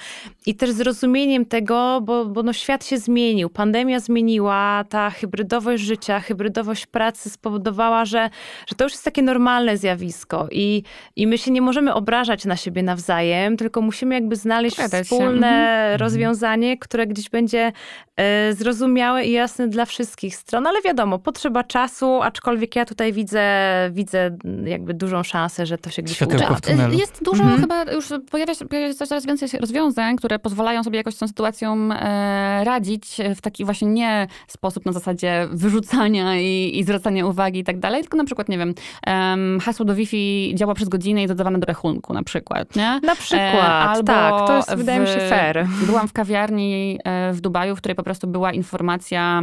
i też zrozumieniem tego, bo, bo no świat się zmienił, pandemia zmieniła, ta hybrydowość życia, hybrydowość pracy, pracy spowodowała, że, że to już jest takie normalne zjawisko i, i my się nie możemy obrażać na siebie nawzajem, tylko musimy jakby znaleźć Pogadać wspólne mhm. Mhm. rozwiązanie, które gdzieś będzie e, zrozumiałe i jasne dla wszystkich stron, ale wiadomo, potrzeba czasu, aczkolwiek ja tutaj widzę, widzę mm, jakby dużą szansę, że to się gdzieś uda. Jest dużo mhm. chyba, już pojawia się, pojawia się coraz więcej rozwiązań, które pozwalają sobie jakoś z tą sytuacją e, radzić w taki właśnie nie sposób na zasadzie wyrzucania i, i zwracania zwracanie uwagi i tak dalej, tylko na przykład, nie wiem, um, hasło do Wi-Fi działa przez godzinę i dodawane do rachunku na przykład, nie? Na przykład, e, albo tak, to jest, w, wydaje mi się fair. Byłam w kawiarni e, w Dubaju, w której po prostu była informacja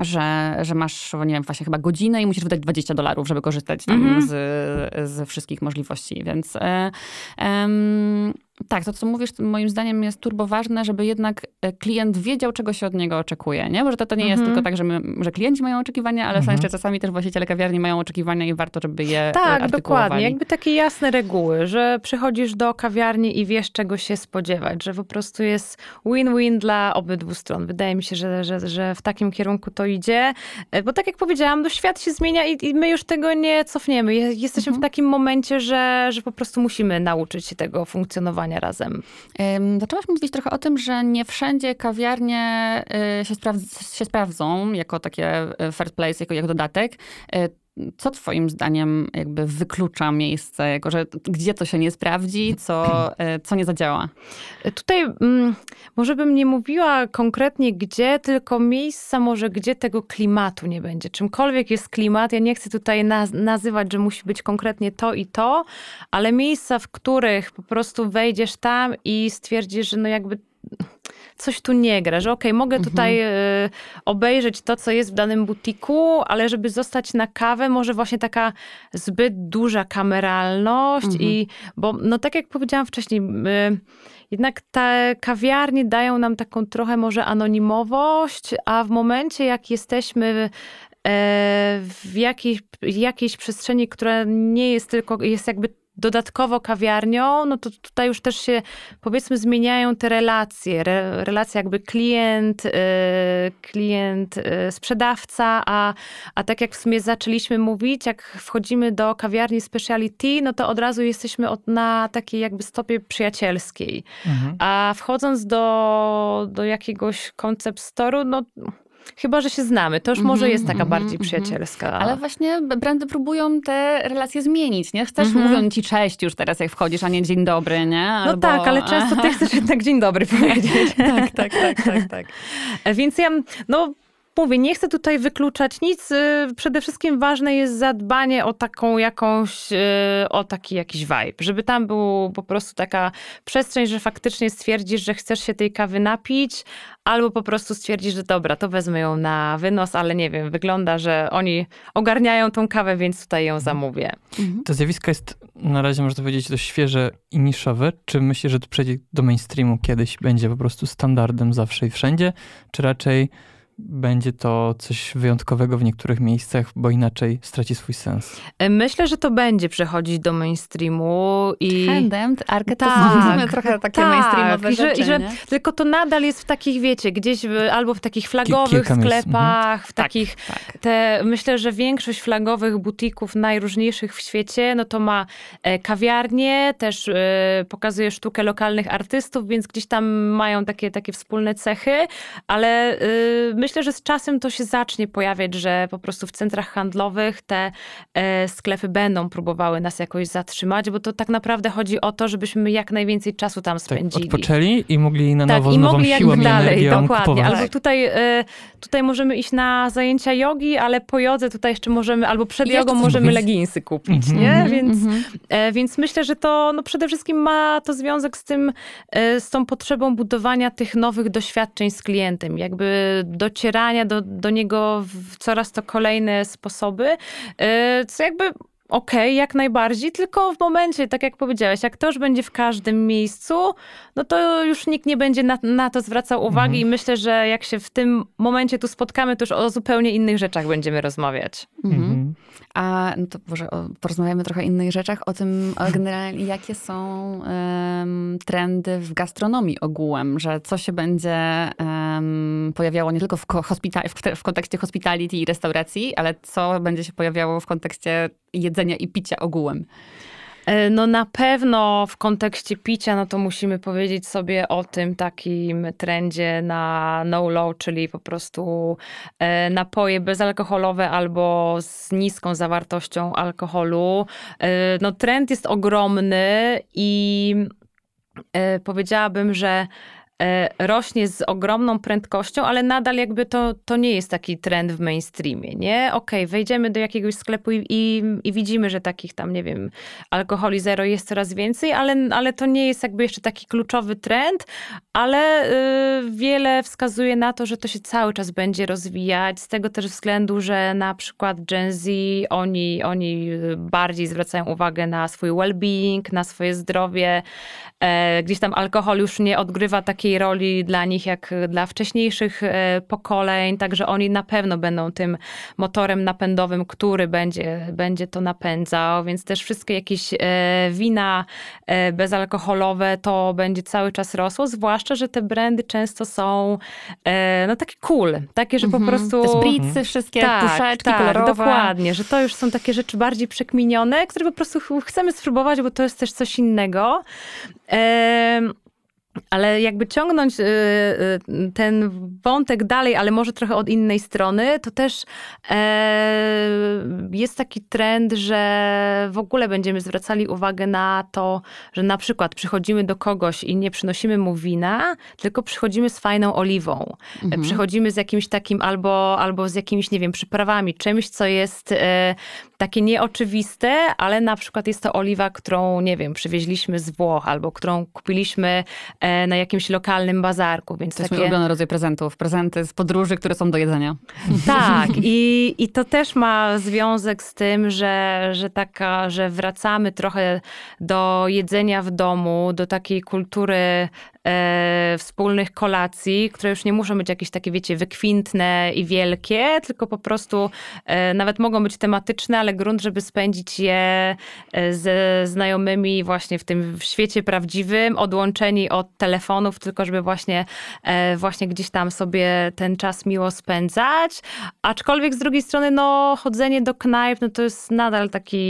że, że masz, nie wiem, właśnie chyba godzinę i musisz wydać 20 dolarów, żeby korzystać mm -hmm. z, z wszystkich możliwości, więc... Y, y, y, tak, to co mówisz moim zdaniem jest turbo ważne, żeby jednak e, klient wiedział, czego się od niego oczekuje, nie? Bo to, to nie jest mhm. tylko tak, że, my, że klienci mają oczekiwania, ale mm są mhm. jeszcze czasami też właściciele kawiarni mają oczekiwania i warto, żeby je e, Tak, dokładnie. Jakby takie jasne reguły, że przychodzisz do kawiarni i wiesz, czego się spodziewać, że po prostu jest win-win dla obydwu stron. Wydaje mi się, że, że, że w takim kierunku to idzie, e, bo tak jak powiedziałam, no świat się zmienia i, i my już tego nie cofniemy. Jesteśmy mm w mhm. takim momencie, że, że po prostu musimy nauczyć się tego funkcjonowania razem. Zaczęłaś mówić trochę o tym, że nie wszędzie kawiarnie e, się, się sprawdzą jako takie e, first place, jako, jako dodatek e, co twoim zdaniem jakby wyklucza miejsce, jako że gdzie to się nie sprawdzi, co, e, co nie zadziała? Tutaj mm, może bym nie mówiła konkretnie gdzie, tylko miejsca może gdzie tego klimatu nie będzie. Czymkolwiek jest klimat, ja nie chcę tutaj naz nazywać, że musi być konkretnie to i to, ale miejsca, w których po prostu wejdziesz tam i stwierdzisz, że no jakby coś tu nie gra, że okej, okay, mogę mhm. tutaj mhm. y, obejrzeć to, co jest w danym butiku, ale żeby zostać na kawę, może właśnie taka zbyt duża kameralność mhm. i, bo no tak jak powiedziałam wcześniej, y, jednak te kawiarnie dają nam taką trochę może anonimowość, a w momencie jak jesteśmy e, w jakiejś przestrzeni, która nie jest tylko, jest jakby dodatkowo kawiarnią, no to tutaj już też się powiedzmy zmieniają te relacje, re, relacje jakby klient, y, klient, y, sprzedawca, a, a tak jak w sumie zaczęliśmy mówić, jak wchodzimy do kawiarni speciality, no to od razu jesteśmy od, na takiej jakby stopie przyjacielskiej. Mhm. A wchodząc do, do jakiegoś koncept store'u, no Chyba, że się znamy. To już może mhm, jest taka mhm, bardziej mhm. przyjacielska. Ale właśnie brandy próbują te relacje zmienić, nie? Chcesz mm mówią ci cześć już teraz, jak wchodzisz, a nie dzień dobry, nie? No Albo... No tak, ale często ty chcesz jednak dzień dobry <laughs> powiedzieć. tak, tak, tak, tak, tak. <laughs> Więc ja, no mówię, nie chcę tutaj wykluczać nic. Y, przede wszystkim ważne jest zadbanie o taką jakąś, y, o taki jakiś vibe, żeby tam był po prostu taka przestrzeń, że faktycznie stwierdzisz, że chcesz się tej kawy napić, albo po prostu stwierdzisz, że dobra, to wezmę ją na wynos, ale nie wiem, wygląda, że oni ogarniają tą kawę, więc tutaj ją mhm. zamówię. Mhm. To zjawisko jest na razie, można powiedzieć, dość świeże i niszowe. Czy myślisz, że to przejdzie do mainstreamu kiedyś, będzie po prostu standardem zawsze i wszędzie, czy raczej będzie to coś wyjątkowego w niektórych miejscach, bo inaczej straci swój sens. E, myślę, że to będzie przechodzić do mainstreamu i... Handemd, archetypy, tak, trochę takie tak, mainstreamowe i że, rzeczy, i że Tylko to nadal jest w takich, wiecie, gdzieś albo w takich flagowych Kilka mhm. sklepach, w tak, takich... Tak. Te, myślę, że większość flagowych butików najróżniejszych w świecie, no to ma e, kawiarnie, też e, pokazuje sztukę lokalnych artystów, więc gdzieś tam mają takie, takie wspólne cechy, ale myślę, myślę, że z czasem to się zacznie pojawiać, że po prostu w centrach handlowych te e, sklepy będą próbowały nas jakoś zatrzymać, bo to tak naprawdę chodzi o to, żebyśmy jak najwięcej czasu tam tak, spędzili. Tak, odpoczęli i mogli na tak, nowo, tak, i nową mogli siłą dalej, dokładnie. Kupować. Albo tak. tutaj, e, tutaj możemy iść na zajęcia jogi, ale po jodze tutaj jeszcze możemy, albo przed jogą możemy leggingsy leginsy kupić, mm -hmm. nie? Mhm. Więc, mm -hmm. e, więc myślę, że to no, przede wszystkim ma to związek z tym, e, z tą potrzebą budowania tych nowych doświadczeń z klientem, jakby do docierania do, do niego w coraz to kolejne sposoby, e, co jakby Okej, okay, jak najbardziej, tylko w momencie, tak jak powiedziałeś, jak to już będzie w każdym miejscu, no to już nikt nie będzie na, na to zwracał uwagi mhm. i myślę, że jak się w tym momencie tu spotkamy, to już o zupełnie innych rzeczach będziemy rozmawiać. Mhm. A no to może porozmawiamy trochę o innych rzeczach, o tym o <laughs> generalnie, jakie są um, trendy w gastronomii ogółem, że co się będzie um, pojawiało nie tylko w, hospita- w, w kontekście hospitality i restauracji, ale co będzie się pojawiało w kontekście jedzenia i picia ogółem. E, no na pewno w kontekście picia, no to musimy powiedzieć sobie o tym takim trendzie na no low, czyli po prostu e, napoje bezalkoholowe albo z niską zawartością alkoholu. E, no trend jest ogromny i powiedziałabym, że E, rośnie z ogromną prędkością, ale nadal jakby to, to nie jest taki trend w mainstreamie, nie? Okej, okay, wejdziemy do jakiegoś sklepu i, i, i, widzimy, że takich tam, nie wiem, alkoholi zero jest coraz więcej, ale, ale to nie jest jakby jeszcze taki kluczowy trend, ale y, wiele wskazuje na to, że to się cały czas będzie rozwijać, z tego też względu, że na przykład Gen Z, oni, oni bardziej zwracają uwagę na swój well-being, na swoje zdrowie, e, gdzieś tam alkohol już nie odgrywa takiej takiej roli dla nich jak dla wcześniejszych e, pokoleń, także oni na pewno będą tym motorem napędowym, który będzie, będzie to napędzał, więc też wszystkie jakieś e, wina e, bezalkoholowe to będzie cały czas rosło, zwłaszcza, że te brandy często są no takie cool, takie, że mhm. po prostu... Te spritzy, mhm. wszystkie tak, puszeczki tak, kolorowe. dokładnie, że to już są takie rzeczy bardziej przekminione, które po prostu chcemy spróbować, bo to jest też coś innego. Um, ale jakby ciągnąć y, y, ten wątek dalej, ale może trochę od innej strony, to też e, jest taki trend, że w ogóle będziemy zwracali uwagę na to, że na przykład przychodzimy do kogoś i nie przynosimy mu wina, tylko przychodzimy z fajną oliwą. E, mhm. Przychodzimy z jakimś takim albo, albo z jakimiś, nie wiem, przyprawami, czymś, co jest e, takie nieoczywiste, ale na przykład jest to oliwa, którą, nie wiem, przywieźliśmy z Włoch albo którą kupiliśmy E, na jakimś lokalnym bazarku. Więc to jest takie... mój ulubiony rodzaj prezentów. Prezenty z podróży, które są do jedzenia. <laughs> Tak. I, i to też ma związek z tym, że, że taka, że wracamy trochę do jedzenia w domu, do takiej kultury e, wspólnych kolacji, które już nie muszą być jakieś takie, wiecie, wykwintne i wielkie, tylko po prostu e, nawet mogą być tematyczne, ale grunt, żeby spędzić je e, ze znajomymi właśnie w tym w świecie prawdziwym, odłączeni od telefonów, tylko żeby właśnie, e, właśnie gdzieś tam sobie ten czas miło spędzać. Aczkolwiek z drugiej strony, no, chodzenie do knajp, no to jest nadal taki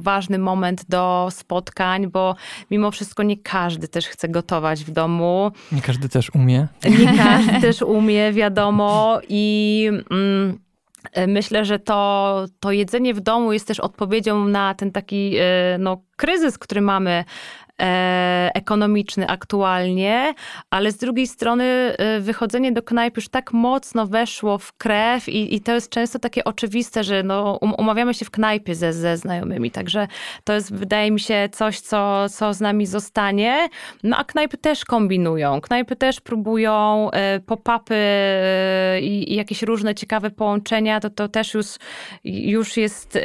ważny moment do spotkań, bo mimo wszystko nie każdy też chce gotować w domu. Nie każdy też umie. Nie każdy <laughs> też umie, wiadomo. I mm, myślę, że to, to jedzenie w domu jest też odpowiedzią na ten taki e, no, kryzys, który mamy E, ekonomiczny aktualnie, ale z drugiej strony e, wychodzenie do knajp już tak mocno weszło w krew i, i to jest często takie oczywiste, że no, um, umawiamy się w knajpie ze, ze znajomymi, także to jest wydaje mi się coś, co, co z nami zostanie. No a knajpy też kombinują, knajpy też próbują e, pop-upy i, i jakieś różne ciekawe połączenia, to, to też już, już jest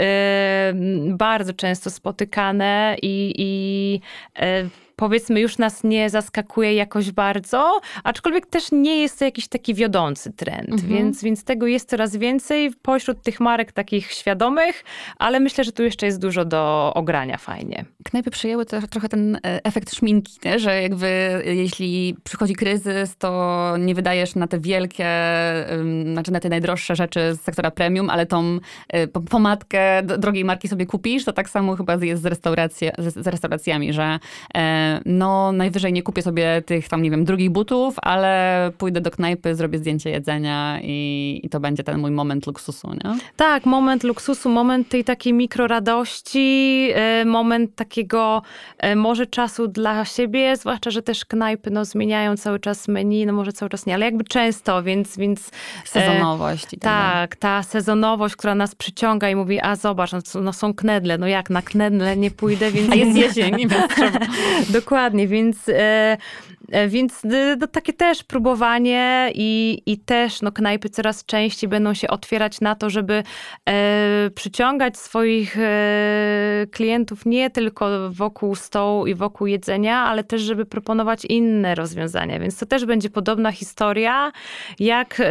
bardzo często spotykane i, i of uh, powiedzmy już nas nie zaskakuje jakoś bardzo, aczkolwiek też nie jest to jakiś taki wiodący trend, mhm. więc, więc tego jest coraz więcej pośród tych marek takich świadomych, ale myślę, że tu jeszcze jest dużo do ogrania fajnie. Knajpy przejęły trochę ten e, efekt szminki, nie? że jakby e, jeśli przychodzi kryzys, to nie wydajesz na te wielkie, znaczy na te najdroższe rzeczy z sektora premium, ale tą e, pomadkę drogiej marki sobie kupisz, to tak samo chyba jest z, z restauracjami, że no najwyżej nie kupię sobie tych tam, nie wiem, drugich butów, ale pójdę do knajpy, zrobię zdjęcie jedzenia i, i to będzie ten mój moment luksusu, nie? Tak, moment luksusu, moment tej takiej mikroradości, e, moment takiego e, może czasu dla siebie, zwłaszcza, że też knajpy no, zmieniają cały czas menu, no może cały czas nie, ale jakby często, więc... więc e, sezonowość. E, tak, ta sezonowość, która nas przyciąga i mówi, a zobacz, no, no są knedle, no jak na knedle nie pójdę, więc... A jest jesień, nie <laughs> Dokładnie, więc e, E, więc y, no, takie też próbowanie i, i też no, knajpy coraz częściej będą się otwierać na to, żeby e, przyciągać swoich e, klientów nie tylko wokół stołu i wokół jedzenia, ale też, żeby proponować inne rozwiązania. Więc to też będzie podobna historia jak e,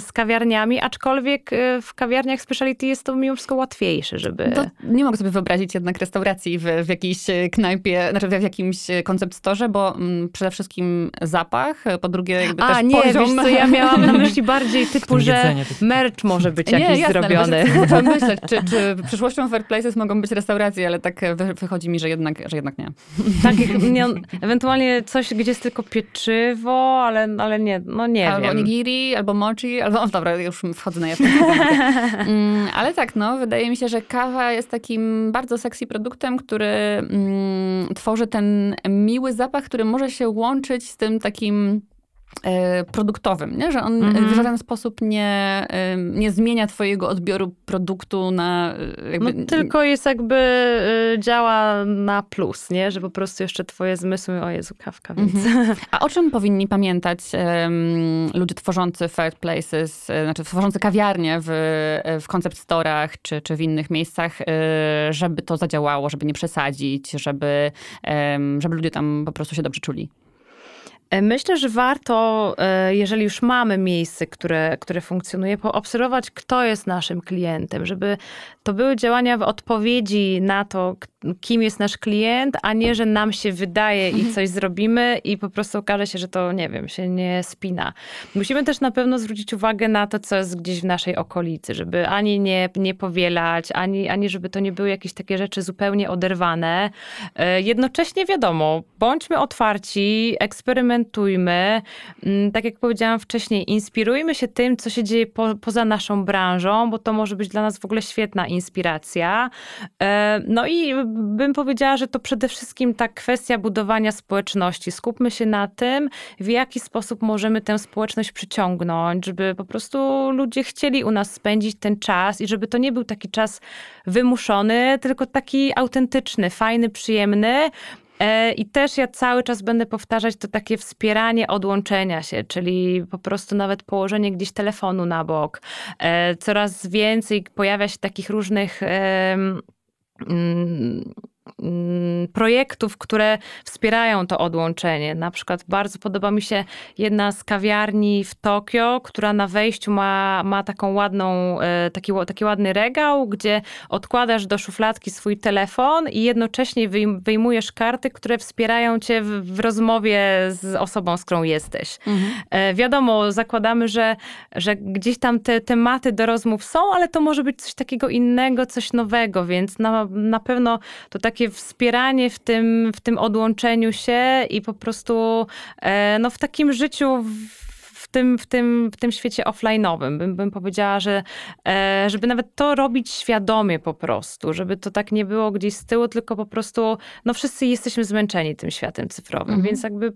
z kawiarniami, aczkolwiek e, w kawiarniach speciality jest to mimo wszystko łatwiejsze, żeby... To no, nie mogę sobie wyobrazić jednak restauracji w, w jakiejś knajpie, znaczy w jakimś koncept store, bo m, mm, przede wszystkim wszystkim zapach, po drugie jakby A, też nie, poziom. co, ja miałam na myśli <laughs> bardziej typu, że merch może być nie, jakiś jasne, no zrobiony. Muszę <laughs> myśleć, czy, czy przyszłością Fair Places mogą być restauracje, ale tak e, wychodzi mi, że jednak, że jednak nie. Tak, nie, <laughs> ewentualnie coś, gdzie jest tylko pieczywo, ale, ale nie, no nie albo wiem. Albo nigiri, albo mochi, albo, o, dobra, już wchodzę na japońskie. Mm, ale tak, no, wydaje mi się, że kawa jest takim bardzo sexy produktem, który mm, tworzy ten miły zapach, który może się łączyć łączyć z tym takim e, produktowym, nie? że on mhm. w żaden sposób nie, e, nie zmienia twojego odbioru produktu na... E, jakby... No, tylko jest jakby, działa na plus, nie? że po prostu jeszcze twoje zmysły, o Jezu, kawka, więc... Mhm. <laughs> A o czym powinni pamiętać um, ludzie tworzący fair places, znaczy tworzący kawiarnie w, w concept storach czy, czy w innych miejscach, żeby to zadziałało, żeby nie przesadzić, żeby, um, żeby ludzie tam po prostu się dobrze czuli? E, myślę, że warto, e, jeżeli już mamy miejsce, które, które funkcjonuje, poobserwować, kto jest naszym klientem, żeby to były działania w odpowiedzi na to, kim jest nasz klient, a nie, że nam się wydaje i mhm. coś zrobimy i po prostu okaże się, że to, nie wiem, się nie spina. Musimy też na pewno zwrócić uwagę na to, co jest gdzieś w naszej okolicy, żeby ani nie, nie powielać, ani, ani żeby to nie były jakieś takie rzeczy zupełnie oderwane. E, jednocześnie wiadomo, bądźmy otwarci, eksperymentujmy, komentujmy. Mm, tak jak powiedziałam wcześniej, inspirujmy się tym, co się dzieje po, poza naszą branżą, bo to może być dla nas w ogóle świetna inspiracja. E, no i bym powiedziała, że to przede wszystkim ta kwestia budowania społeczności. Skupmy się na tym, w jaki sposób możemy tę społeczność przyciągnąć, żeby po prostu ludzie chcieli u nas spędzić ten czas i żeby to nie był taki czas wymuszony, tylko taki autentyczny, fajny, przyjemny. E, I też ja cały czas będę powtarzać to takie wspieranie odłączenia się, czyli po prostu nawet położenie gdzieś telefonu na bok. E, coraz więcej pojawia się takich różnych mm, Mm, projektów, które wspierają to odłączenie. Na przykład bardzo podoba mi się jedna z kawiarni w Tokio, która na wejściu ma, ma taką ładną, e, taki, taki ładny regał, gdzie odkładasz do szufladki swój telefon i jednocześnie wyjmujesz karty, które wspierają cię w, w rozmowie z osobą, z którą jesteś. Mhm. E, wiadomo, zakładamy, że, że gdzieś tam te tematy do rozmów są, ale to może być coś takiego innego, coś nowego, więc na, na pewno to taki takie wspieranie w tym, w tym odłączeniu się i po prostu e, no, w takim życiu. W, w tym, w tym, w tym świecie offline'owym. Bym, bym powiedziała, że e, żeby nawet to robić świadomie po prostu, żeby to tak nie było gdzieś z tyłu, tylko po prostu no wszyscy jesteśmy zmęczeni tym światem cyfrowym, mhm. więc jakby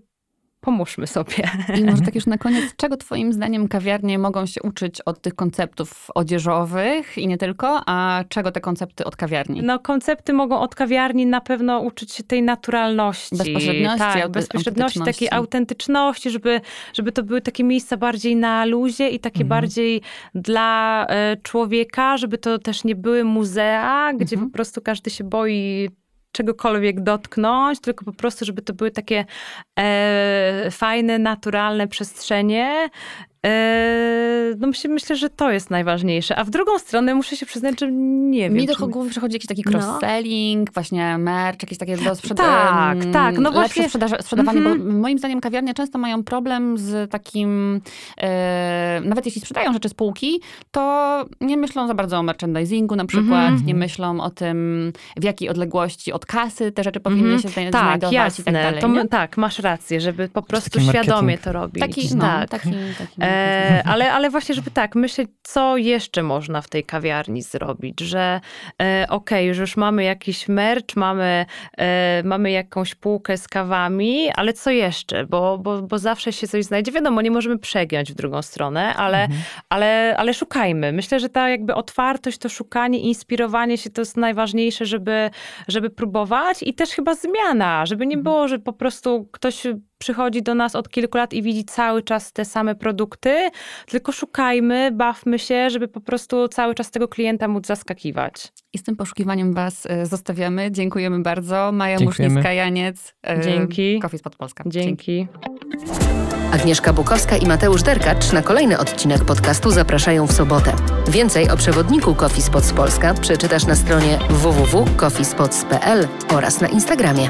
pomóżmy sobie. I może tak <laughs> już na koniec, czego twoim zdaniem kawiarnie mogą się uczyć od tych konceptów odzieżowych i nie tylko, a czego te koncepty od kawiarni? No koncepty mogą od kawiarni na pewno uczyć się tej naturalności. Bezpośredniości. Tak, bezpośredniości, autentyczności. takiej autentyczności, żeby, żeby to były takie miejsca bardziej na luzie i takie mhm. bardziej dla e, człowieka, żeby to też nie były muzea, gdzie mhm. po prostu każdy się boi czegokolwiek dotknąć, tylko po prostu, żeby to były takie e, fajne, naturalne przestrzenie, Eee, no myślę, że to jest najważniejsze. A w drugą stronę muszę się przyznać, że nie wiem. Mi do głowy przychodzi jakiś taki no. cross-selling, no. właśnie merch, jakieś takie do Tak, um, tak. No właśnie. sprzedawanie, mm -hmm. bo mhm. moim zdaniem kawiarnie często mają problem z takim, e, nawet jeśli sprzedają rzeczy z półki, to nie myślą za bardzo o merchandisingu na przykład, mm -hmm. nie myślą o tym, w jakiej odległości od kasy te rzeczy powinny mm -hmm. się zna tak, znajdować jasne. i tak dalej. To, tak, masz rację, żeby po prostu świadomie to robić. Taki, no, no. taki, taki e, E, ale, ale właśnie, żeby tak, myśleć, co jeszcze można w tej kawiarni zrobić, że e, okej, okay, już mamy jakiś merch, mamy, e, mamy jakąś półkę z kawami, ale co jeszcze? Bo, bo, bo zawsze się coś znajdzie. Wiadomo, nie możemy przegiąć w drugą stronę, ale, mhm. ale, ale szukajmy. Myślę, że ta jakby otwartość, to szukanie, inspirowanie się to jest najważniejsze, żeby, żeby próbować i też chyba zmiana, żeby nie mhm. było, że po prostu ktoś przychodzi do nas od kilku lat i widzi cały czas te same produkty, tylko szukajmy, bawmy się, żeby po prostu cały czas tego klienta móc zaskakiwać. I z tym poszukiwaniem Was e, zostawiamy. Dziękujemy bardzo. Maja Musznicka-Janiec. E, Dzięki. Coffee Spot Polska. Dzięki. Agnieszka Bukowska i Mateusz Derkacz na kolejny odcinek podcastu zapraszają w sobotę. Więcej o przewodniku Coffee Spots Polska przeczytasz na stronie www.coffeespots.pl oraz na Instagramie.